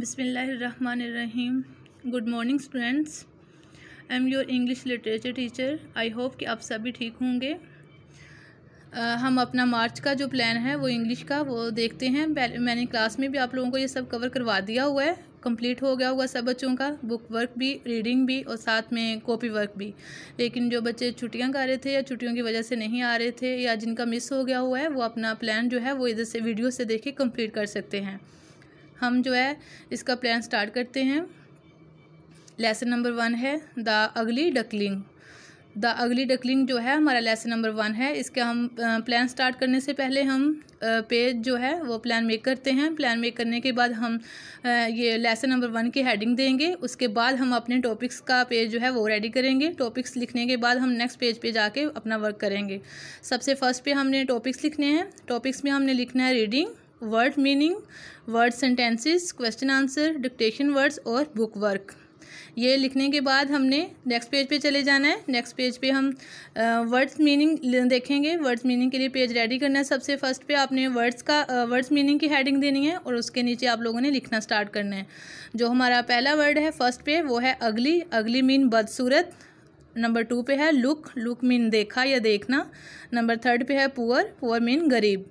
बिसमीम good morning students I am your English literature teacher I hope कि आप सभी ठीक होंगे आ, हम अपना मार्च का जो प्लान है वो इंग्लिश का वो देखते हैं मैंने क्लास में भी आप लोगों को ये सब कवर करवा दिया हुआ है कंप्लीट हो गया हुआ सब बच्चों का बुक वर्क भी रीडिंग भी और साथ में कॉपी वर्क भी लेकिन जो बच्चे छुट्टियां कर रहे थे या छुट्टियों की वजह से नहीं आ रहे थे या जिनका मिस हो गया हुआ है वो अपना प्लान जो है वो इधर से वीडियो से देख के कम्प्लीट कर सकते हैं हम जो है इसका प्लान स्टार्ट करते हैं लेसन नंबर वन है the ugly duckling the ugly duckling जो है हमारा लेसन नंबर वन है इसका हम प्लान स्टार्ट करने से पहले हम पेज जो है वो प्लान मेक करते हैं प्लान मेक करने के बाद हम ये लेसन नंबर वन की हेडिंग देंगे उसके बाद हम अपने टॉपिक्स का पेज जो है वो रेडी करेंगे टॉपिक्स लिखने के बाद हम नेक्स्ट पेज पे जाके अपना वर्क करेंगे सबसे फर्स्ट पे हमने टॉपिक्स लिखने हैं टॉपिक्स में हमने लिखना है reading word meaning word sentences question answer dictation words और बुक वर्क ये लिखने के बाद हमने नेक्स्ट पेज पे चले जाना है नेक्स्ट पेज पे हम वर्ड्स मीनिंग देखेंगे वर्ड्स मीनिंग के लिए पेज रेडी करना है सबसे फर्स्ट पे आपने वर्ड्स का वर्ड्स मीनिंग की हेडिंग देनी है और उसके नीचे आप लोगों ने लिखना स्टार्ट करना है जो हमारा पहला वर्ड है फर्स्ट पे वो है अगली अगली मीन बदसूरत नंबर टू पे है लुक लुक मीन देखा या देखना नंबर थर्ड पे है पुअर पुअर मीन गरीब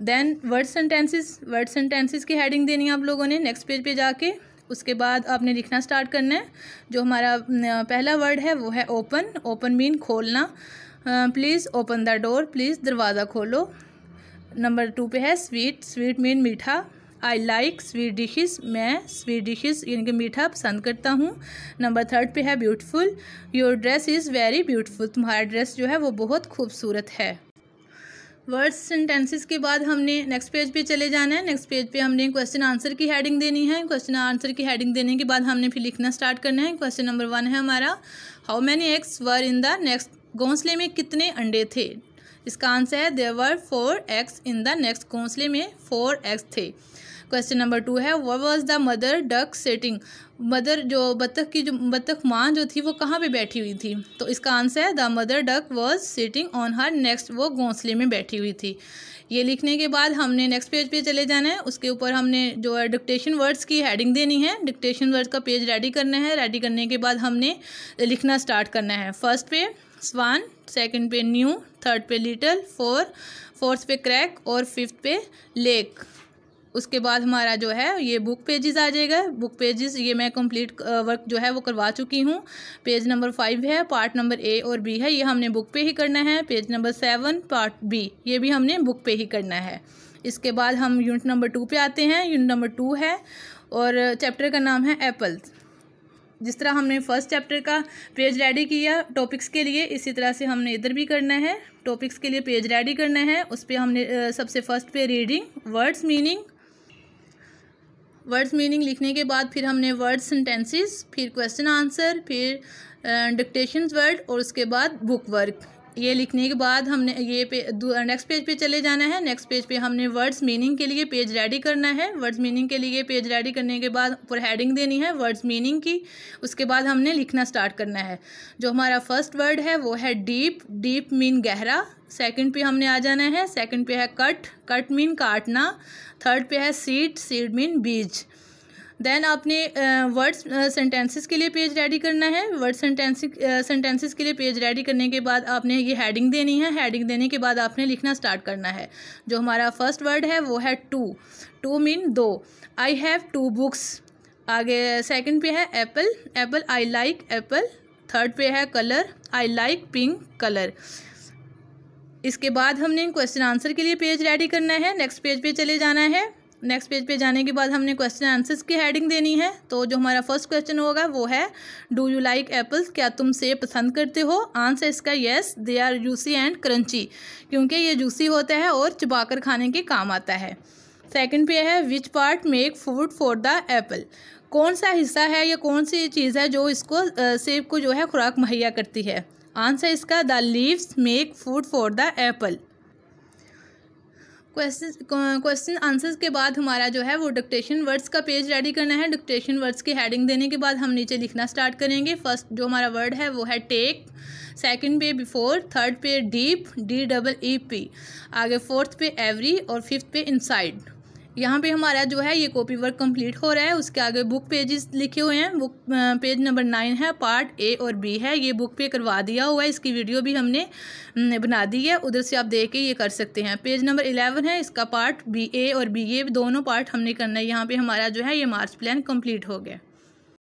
then word sentences word sentences की हेडिंग देनी है आप लोगों ने नेक्स्ट पेज पे जाके उसके बाद आपने लिखना स्टार्ट करना है जो हमारा पहला वर्ड है वो है ओपन ओपन मीन खोलना please open the door please दरवाज़ा खोलो नंबर टू पे है स्वीट स्वीट मीन मीठा आई लाइक स्वीट डिशेस मैं स्वीट डिशेस यानी कि मीठा पसंद करता हूँ नंबर थर्ड पे है beautiful your dress is very beautiful तुम्हारा ड्रेस जो है वो बहुत खूबसूरत है वर्ड्स सेंटेंसेस के बाद हमने नेक्स्ट पेज पे चले जाना है नेक्स्ट पेज पे हमने क्वेश्चन आंसर की हेडिंग देनी है क्वेश्चन आंसर की हेडिंग देने के बाद हमने फिर लिखना स्टार्ट करना है क्वेश्चन नंबर वन है हमारा how many eggs were in the nest घोंसले में कितने अंडे थे इसका आंसर है there were four eggs in the nest घोंसले में फोर एक्स थे क्वेश्चन नंबर टू है what was the mother duck sitting mother जो बत्तख की जो बत्तख माँ जो थी वो कहाँ पे बैठी हुई थी तो इसका आंसर है the mother duck was sitting on her nest वो घोंसले में बैठी हुई थी ये लिखने के बाद हमने नेक्स्ट पेज पे चले जाना है उसके ऊपर हमने जो है डिक्टेशन वर्ड्स की हेडिंग देनी है डिक्टेशन वर्ड्स का पेज रेडी करना है रेडी करने के बाद हमने लिखना स्टार्ट करना है फर्स्ट पे स्वान सेकंड पे न्यू थर्ड पे लिटल फोर फोर्थ पे क्रैक और फिफ्थ पे लेक उसके बाद हमारा जो है ये बुक पेजेस आ जाएगा बुक पेजेस ये मैं कंप्लीट वर्क जो है वो करवा चुकी हूँ पेज नंबर फाइव है पार्ट नंबर ए और बी है ये हमने बुक पे ही करना है page number seven part B ये भी हमने बुक पे ही करना है इसके बाद हम यूनिट नंबर टू पे आते हैं यूनिट नंबर टू है और चैप्टर का नाम है एप्पल्स जिस तरह हमने फर्स्ट चैप्टर का पेज रेडी किया टॉपिक्स के लिए इसी तरह से हमने इधर भी करना है टॉपिक्स के लिए पेज रेडी करना है उस पर हमने सबसे फर्स्ट पे reading words meaning words meaning लिखने के बाद फिर हमने वर्ड सेंटेंसेस फिर क्वेश्चन आंसर फिर डिक्टेशन वर्ड और उसके बाद बुक वर्क ये लिखने के बाद हमने ये पे नेक्स्ट पेज पे चले जाना है नेक्स्ट पेज पे हमने वर्ड्स मीनिंग के लिए पेज रेडी करना है वर्ड्स मीनिंग के लिए पेज रेडी करने के बाद ऊपर हेडिंग देनी है वर्ड्स मीनिंग की उसके बाद हमने लिखना स्टार्ट करना है जो हमारा फर्स्ट वर्ड है वो है डीप डीप मीन गहरा सेकंड पे हमने आ जाना है सेकंड पे है कट कट मीन काटना थर्ड पे है सीड सीड मीन बीज देन आपने वर्ड सेंटेंसेस के लिए पेज रेडी करना है वर्ड सेंटेंसेस के लिए पेज रेडी करने के बाद आपने ये हेडिंग देनी है हेडिंग देने के बाद आपने लिखना स्टार्ट करना है जो हमारा फर्स्ट वर्ड है वो है टू टू मीन दो आई हैव टू बुक्स आगे सेकंड पे है apple apple I like apple third पे है colour I like pink colour इसके बाद हमने क्वेश्चन आंसर के लिए पेज रेडी करना है नेक्स्ट पेज पे चले जाना है नेक्स्ट पेज पे जाने के बाद हमने क्वेश्चन आंसर्स की हेडिंग देनी है तो जो हमारा फर्स्ट क्वेश्चन होगा वो है डू यू लाइक एप्पल्स क्या तुम सेब पसंद करते हो आंसर इसका yes they are juicy and crunchy क्योंकि ये जूसी होता है और चबाकर खाने के काम आता है सेकंड पे है which part make food for the apple कौन सा हिस्सा है या कौन सी चीज़ है जो इसको सेब को जो है खुराक मुहैया करती है आंसर इसका the leaves make food for the apple question question answers के बाद हमारा जो है वो डिक्टेशन वर्ड्स का पेज रेडी करना है डिक्टेशन वर्ड्स की हेडिंग देने के बाद हम नीचे लिखना स्टार्ट करेंगे फर्स्ट जो हमारा वर्ड है वो है टेक सेकंड पे बिफोर थर्ड पे deep D double E P आगे फोर्थ पे एवरी और फिफ्थ पे इनसाइड यहाँ पे हमारा जो है ये कॉपी वर्क कंप्लीट हो रहा है उसके आगे बुक पेजेस लिखे हुए हैं बुक पेज नंबर नाइन है पार्ट ए और बी है ये बुक पे करवा दिया हुआ है इसकी वीडियो भी हमने बना दी है उधर से आप देख के ये कर सकते हैं पेज नंबर इलेवन है इसका पार्ट बी ए और बी ए दोनों पार्ट हमने करना है यहाँ पर हमारा जो है ये मार्च प्लान कम्प्लीट हो गया